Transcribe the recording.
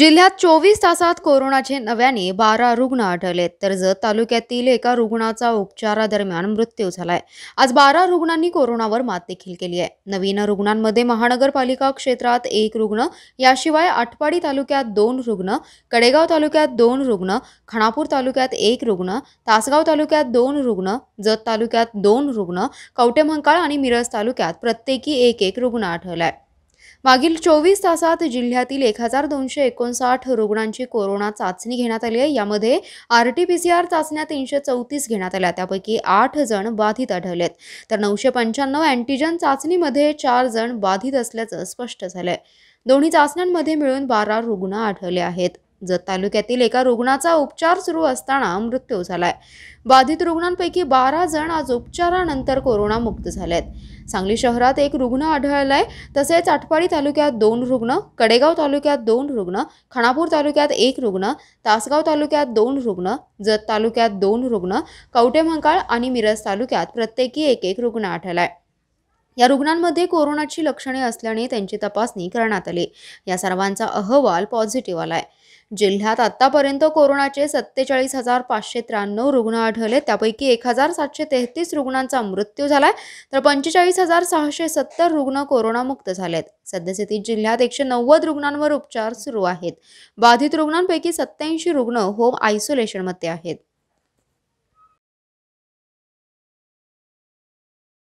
जिल्ह्यात चोवीस तासात कोरोनाचे नव्याने बारा रुग्ण आढळलेत तर जत तालुक्यातील एका रुग्णाचा उपचारादरम्यान मृत्यू झालाय आज बारा रुग्णांनी कोरोनावर मात देखील केली आहे नवीन रुग्णांमध्ये महानगरपालिका क्षेत्रात एक रुग्ण याशिवाय आटपाडी तालुक्यात दोन रुग्ण कडेगाव तालुक्यात दोन रुग्ण खानापूर तालुक्यात एक रुग्ण तासगाव तालुक्यात दोन रुग्ण जत तालुक्यात दोन रुग्ण कवटेमंकाळ आणि मिरज तालुक्यात प्रत्येकी एक एक रुग्ण आढळलाय मागील चोवीस तासात जिल्ह्यातील एक हजार दोनशे एकोणसाठ रुग्णांची कोरोना चाचणी घेण्यात आली आहे यामध्ये R T P C R चाचण्या तीनशे चौतीस घेण्यात आल्या त्यापैकी आठ जण बाधित आढळलेत तर नऊशे पंच्याण्णव अँटीजन चाचणीमध्ये चार जण बाधित असल्याचं स्पष्ट झालंय दोन्ही चाचण्यांमध्ये मिळून बारा रुग्ण आढळले आहेत जत तालुक्यातील एका रुग्णाचा उपचार सुरू असताना मृत्यू झालाय बाधित रुग्णांपैकी बारा जण आज उपचारानंतर कोरोनामुक्त झाले आहेत सांगली शहरात एक रुग्ण आढळलाय तसेच आटपाडी तालुक्यात दोन रुग्ण कडेगाव तालुक्यात दोन रुग्ण खानापूर तालुक्यात एक रुग्ण तासगाव तालुक्यात दोन रुग्ण जत तालुक्यात दोन रुग्ण कवटेमंकाळ आणि मिरज तालुक्यात प्रत्येकी एक एक रुग्ण आढळलाय या रुग्णांमध्ये कोरोनाची लक्षणे असल्याने त्यांची तपासणी करण्यात आली या सर्वांचा अहवाल पॉझिटिव्ह आलाय जिल्ह्यात आतापर्यंत कोरोनाचे सत्तेचाळीस हजार पाचशे त्र्याण्णव रुग्ण आढळले त्यापैकी एक हजार सातशे तेहतीस रुग्णांचा मृत्यू झालाय तर पंचेचाळीस हजार सहाशे सत्तर रुग्ण कोरोनामुक्त झालेत सद्यस्थितीत जिल्ह्यात एकशे नव्वद रुग्णांवर उपचार सुरू आहेत बाधित रुग्णांपैकी सत्याऐंशी रुग्ण होम आयसोलेशनमध्ये आहेत